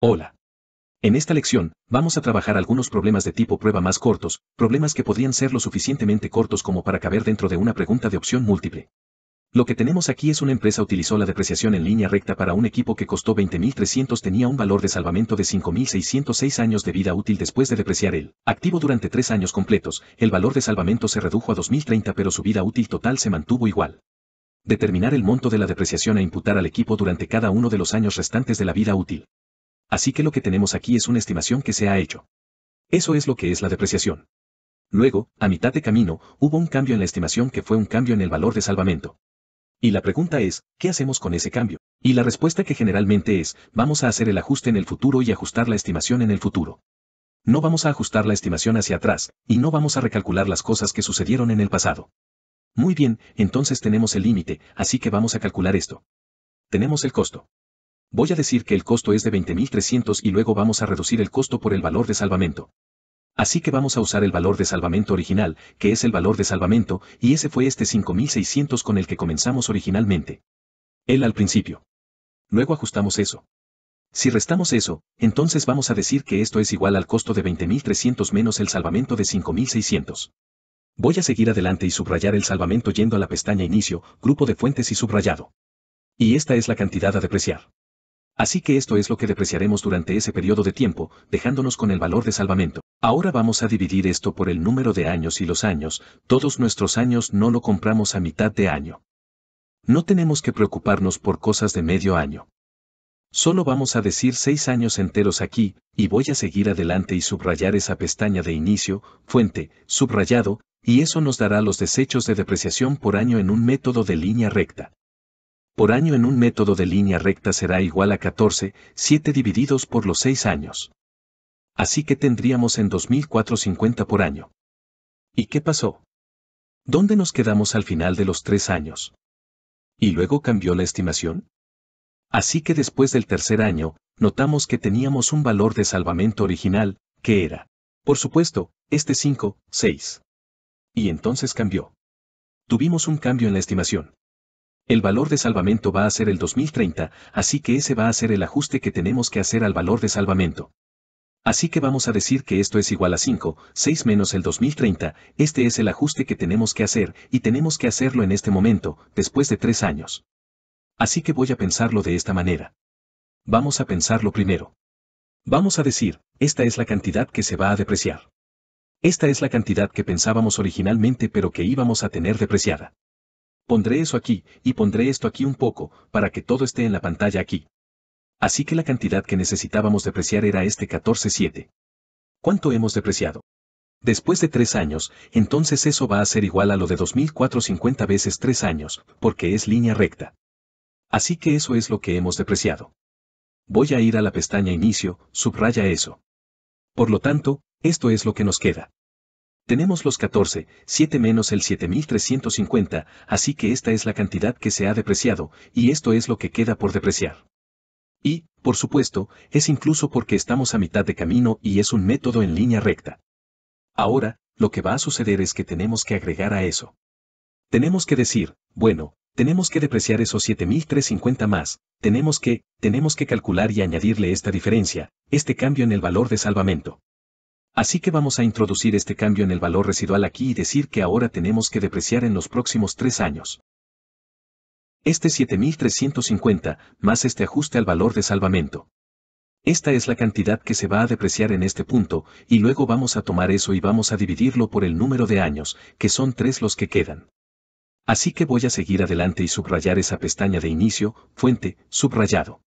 Hola. En esta lección, vamos a trabajar algunos problemas de tipo prueba más cortos, problemas que podrían ser lo suficientemente cortos como para caber dentro de una pregunta de opción múltiple. Lo que tenemos aquí es una empresa utilizó la depreciación en línea recta para un equipo que costó 20.300 tenía un valor de salvamento de 5.606 años de vida útil después de depreciar el activo durante tres años completos, el valor de salvamento se redujo a 2.030 pero su vida útil total se mantuvo igual determinar el monto de la depreciación a e imputar al equipo durante cada uno de los años restantes de la vida útil. Así que lo que tenemos aquí es una estimación que se ha hecho. Eso es lo que es la depreciación. Luego, a mitad de camino, hubo un cambio en la estimación que fue un cambio en el valor de salvamento. Y la pregunta es, ¿qué hacemos con ese cambio? Y la respuesta que generalmente es, vamos a hacer el ajuste en el futuro y ajustar la estimación en el futuro. No vamos a ajustar la estimación hacia atrás, y no vamos a recalcular las cosas que sucedieron en el pasado. Muy bien, entonces tenemos el límite, así que vamos a calcular esto. Tenemos el costo. Voy a decir que el costo es de 20.300 y luego vamos a reducir el costo por el valor de salvamento. Así que vamos a usar el valor de salvamento original, que es el valor de salvamento, y ese fue este 5600 con el que comenzamos originalmente. Él al principio. Luego ajustamos eso. Si restamos eso, entonces vamos a decir que esto es igual al costo de 20.300 menos el salvamento de 5.600. Voy a seguir adelante y subrayar el salvamento yendo a la pestaña Inicio, Grupo de Fuentes y Subrayado. Y esta es la cantidad a depreciar. Así que esto es lo que depreciaremos durante ese periodo de tiempo, dejándonos con el valor de salvamento. Ahora vamos a dividir esto por el número de años y los años, todos nuestros años no lo compramos a mitad de año. No tenemos que preocuparnos por cosas de medio año. Solo vamos a decir seis años enteros aquí, y voy a seguir adelante y subrayar esa pestaña de inicio, fuente, subrayado, y eso nos dará los desechos de depreciación por año en un método de línea recta por año en un método de línea recta será igual a 14, 7 divididos por los 6 años. Así que tendríamos en 2450 por año. ¿Y qué pasó? ¿Dónde nos quedamos al final de los 3 años? ¿Y luego cambió la estimación? Así que después del tercer año, notamos que teníamos un valor de salvamento original, que era, por supuesto, este 5, 6. Y entonces cambió. Tuvimos un cambio en la estimación. El valor de salvamento va a ser el 2030, así que ese va a ser el ajuste que tenemos que hacer al valor de salvamento. Así que vamos a decir que esto es igual a 5, 6 menos el 2030, este es el ajuste que tenemos que hacer, y tenemos que hacerlo en este momento, después de 3 años. Así que voy a pensarlo de esta manera. Vamos a pensarlo primero. Vamos a decir, esta es la cantidad que se va a depreciar. Esta es la cantidad que pensábamos originalmente pero que íbamos a tener depreciada. Pondré eso aquí, y pondré esto aquí un poco, para que todo esté en la pantalla aquí. Así que la cantidad que necesitábamos depreciar era este 14.7. ¿Cuánto hemos depreciado? Después de tres años, entonces eso va a ser igual a lo de 2450 veces tres años, porque es línea recta. Así que eso es lo que hemos depreciado. Voy a ir a la pestaña Inicio, subraya eso. Por lo tanto, esto es lo que nos queda. Tenemos los 14, 7 menos el 7350, así que esta es la cantidad que se ha depreciado, y esto es lo que queda por depreciar. Y, por supuesto, es incluso porque estamos a mitad de camino y es un método en línea recta. Ahora, lo que va a suceder es que tenemos que agregar a eso. Tenemos que decir, bueno, tenemos que depreciar esos 7350 más, tenemos que, tenemos que calcular y añadirle esta diferencia, este cambio en el valor de salvamento. Así que vamos a introducir este cambio en el valor residual aquí y decir que ahora tenemos que depreciar en los próximos tres años. Este 7.350, más este ajuste al valor de salvamento. Esta es la cantidad que se va a depreciar en este punto, y luego vamos a tomar eso y vamos a dividirlo por el número de años, que son tres los que quedan. Así que voy a seguir adelante y subrayar esa pestaña de inicio, fuente, subrayado.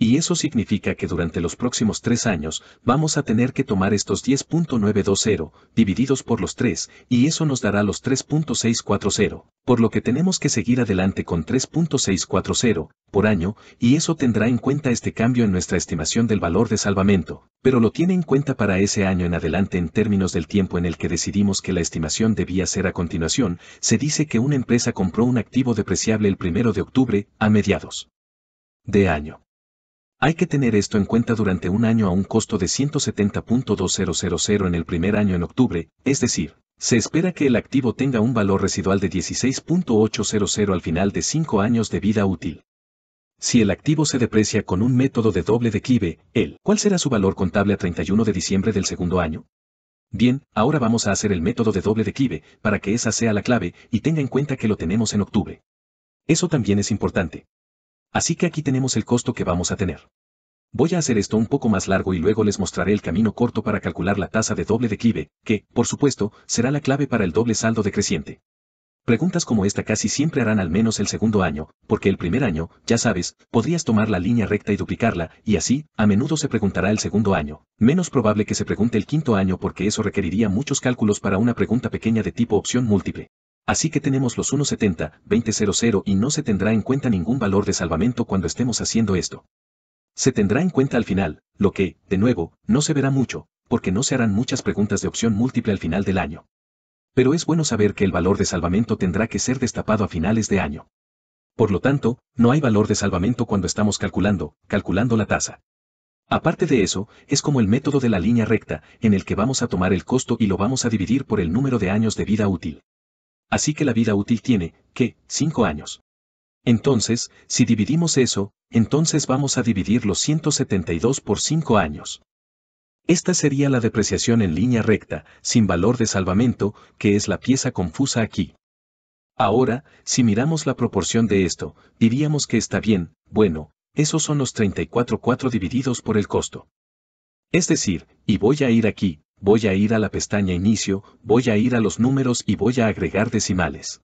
Y eso significa que durante los próximos tres años vamos a tener que tomar estos 10.920 divididos por los tres y eso nos dará los 3.640, por lo que tenemos que seguir adelante con 3.640 por año y eso tendrá en cuenta este cambio en nuestra estimación del valor de salvamento, pero lo tiene en cuenta para ese año en adelante en términos del tiempo en el que decidimos que la estimación debía ser a continuación, se dice que una empresa compró un activo depreciable el 1 de octubre a mediados de año. Hay que tener esto en cuenta durante un año a un costo de 170.2000 en el primer año en octubre, es decir, se espera que el activo tenga un valor residual de 16.800 al final de 5 años de vida útil. Si el activo se deprecia con un método de doble declive, el ¿cuál será su valor contable a 31 de diciembre del segundo año? Bien, ahora vamos a hacer el método de doble declive, para que esa sea la clave, y tenga en cuenta que lo tenemos en octubre. Eso también es importante. Así que aquí tenemos el costo que vamos a tener. Voy a hacer esto un poco más largo y luego les mostraré el camino corto para calcular la tasa de doble declive, que, por supuesto, será la clave para el doble saldo decreciente. Preguntas como esta casi siempre harán al menos el segundo año, porque el primer año, ya sabes, podrías tomar la línea recta y duplicarla, y así, a menudo se preguntará el segundo año. Menos probable que se pregunte el quinto año porque eso requeriría muchos cálculos para una pregunta pequeña de tipo opción múltiple. Así que tenemos los 1.70-20.00 y no se tendrá en cuenta ningún valor de salvamento cuando estemos haciendo esto. Se tendrá en cuenta al final, lo que, de nuevo, no se verá mucho, porque no se harán muchas preguntas de opción múltiple al final del año. Pero es bueno saber que el valor de salvamento tendrá que ser destapado a finales de año. Por lo tanto, no hay valor de salvamento cuando estamos calculando, calculando la tasa. Aparte de eso, es como el método de la línea recta, en el que vamos a tomar el costo y lo vamos a dividir por el número de años de vida útil. Así que la vida útil tiene, ¿qué? 5 años. Entonces, si dividimos eso, entonces vamos a dividir los 172 por 5 años. Esta sería la depreciación en línea recta, sin valor de salvamento, que es la pieza confusa aquí. Ahora, si miramos la proporción de esto, diríamos que está bien, bueno, esos son los 34.4 divididos por el costo. Es decir, y voy a ir aquí, voy a ir a la pestaña inicio, voy a ir a los números y voy a agregar decimales.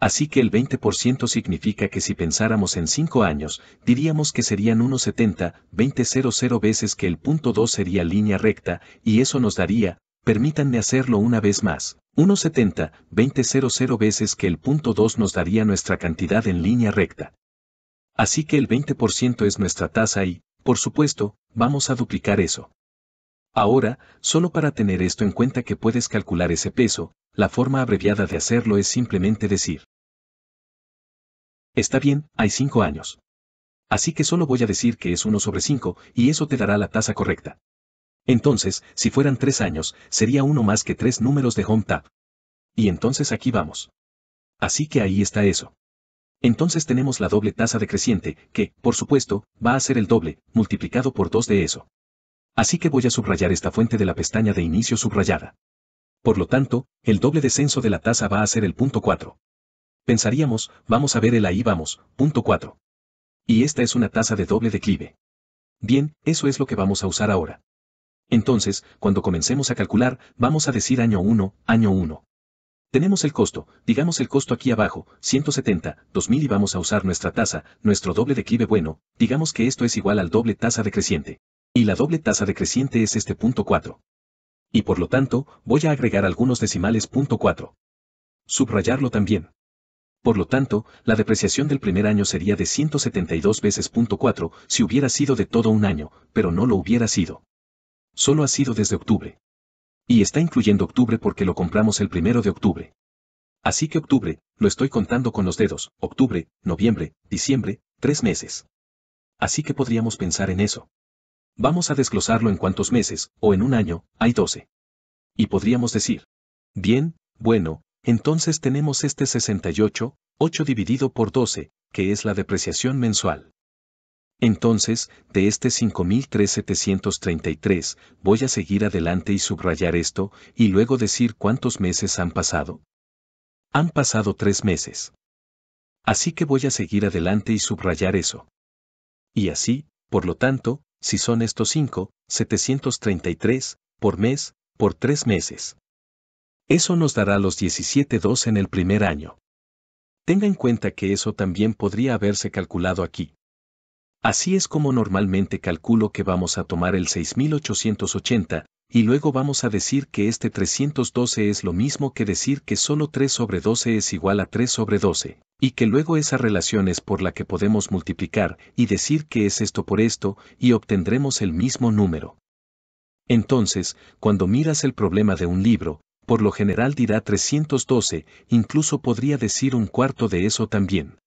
Así que el 20% significa que si pensáramos en 5 años, diríamos que serían 1.70, 2000 veces que el punto 2 sería línea recta, y eso nos daría, permítanme hacerlo una vez más, 1.70, 2000 veces que el punto 2 nos daría nuestra cantidad en línea recta. Así que el 20% es nuestra tasa y, por supuesto, vamos a duplicar eso. Ahora, solo para tener esto en cuenta que puedes calcular ese peso, la forma abreviada de hacerlo es simplemente decir. Está bien, hay 5 años. Así que solo voy a decir que es 1 sobre 5 y eso te dará la tasa correcta. Entonces, si fueran 3 años, sería uno más que 3 números de home tab. Y entonces aquí vamos. Así que ahí está eso. Entonces tenemos la doble tasa decreciente, que, por supuesto, va a ser el doble, multiplicado por 2 de eso. Así que voy a subrayar esta fuente de la pestaña de inicio subrayada. Por lo tanto, el doble descenso de la tasa va a ser el punto 4. Pensaríamos, vamos a ver el ahí vamos, punto 4. Y esta es una tasa de doble declive. Bien, eso es lo que vamos a usar ahora. Entonces, cuando comencemos a calcular, vamos a decir año 1, año 1. Tenemos el costo, digamos el costo aquí abajo, 170, 2000 y vamos a usar nuestra tasa, nuestro doble declive bueno, digamos que esto es igual al doble tasa decreciente. Y la doble tasa decreciente es este punto 4. Y por lo tanto, voy a agregar algunos decimales punto 4. Subrayarlo también. Por lo tanto, la depreciación del primer año sería de 172 veces punto 4 si hubiera sido de todo un año, pero no lo hubiera sido. Solo ha sido desde octubre. Y está incluyendo octubre porque lo compramos el primero de octubre. Así que octubre, lo estoy contando con los dedos, octubre, noviembre, diciembre, tres meses. Así que podríamos pensar en eso. Vamos a desglosarlo en cuántos meses, o en un año, hay 12. Y podríamos decir, bien, bueno, entonces tenemos este 68, 8 dividido por 12, que es la depreciación mensual. Entonces, de este 5.3733, voy a seguir adelante y subrayar esto, y luego decir cuántos meses han pasado. Han pasado tres meses. Así que voy a seguir adelante y subrayar eso. Y así, por lo tanto, si son estos 5, 733, por mes, por 3 meses. Eso nos dará los 17.2 en el primer año. Tenga en cuenta que eso también podría haberse calculado aquí. Así es como normalmente calculo que vamos a tomar el 6880, y luego vamos a decir que este 312 es lo mismo que decir que solo 3 sobre 12 es igual a 3 sobre 12, y que luego esa relación es por la que podemos multiplicar y decir que es esto por esto, y obtendremos el mismo número. Entonces, cuando miras el problema de un libro, por lo general dirá 312, incluso podría decir un cuarto de eso también.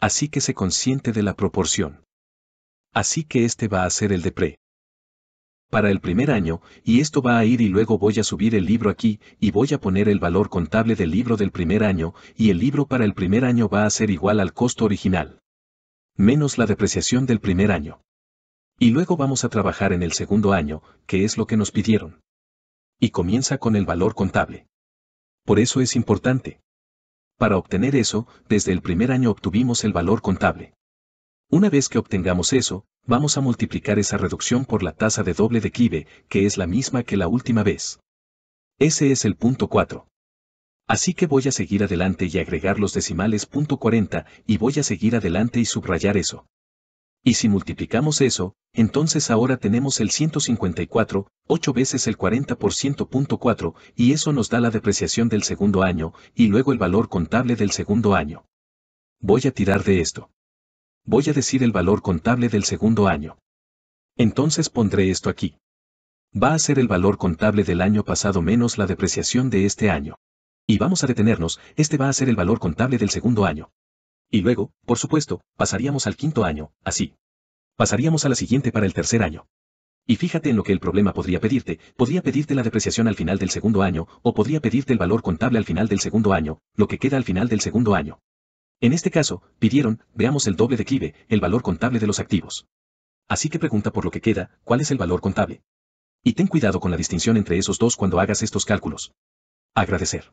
Así que se consiente de la proporción. Así que este va a ser el de pre para el primer año, y esto va a ir y luego voy a subir el libro aquí, y voy a poner el valor contable del libro del primer año, y el libro para el primer año va a ser igual al costo original. Menos la depreciación del primer año. Y luego vamos a trabajar en el segundo año, que es lo que nos pidieron. Y comienza con el valor contable. Por eso es importante. Para obtener eso, desde el primer año obtuvimos el valor contable. Una vez que obtengamos eso, vamos a multiplicar esa reducción por la tasa de doble de declive, que es la misma que la última vez. Ese es el punto 4. Así que voy a seguir adelante y agregar los decimales punto 40 y voy a seguir adelante y subrayar eso. Y si multiplicamos eso, entonces ahora tenemos el 154, 8 veces el 40% punto 4, y eso nos da la depreciación del segundo año, y luego el valor contable del segundo año. Voy a tirar de esto voy a decir el valor contable del segundo año. Entonces pondré esto aquí. Va a ser el valor contable del año pasado menos la depreciación de este año. Y vamos a detenernos, este va a ser el valor contable del segundo año. Y luego, por supuesto, pasaríamos al quinto año, así. Pasaríamos a la siguiente para el tercer año. Y fíjate en lo que el problema podría pedirte, podría pedirte la depreciación al final del segundo año, o podría pedirte el valor contable al final del segundo año, lo que queda al final del segundo año. En este caso, pidieron, veamos el doble declive, el valor contable de los activos. Así que pregunta por lo que queda, ¿cuál es el valor contable? Y ten cuidado con la distinción entre esos dos cuando hagas estos cálculos. Agradecer.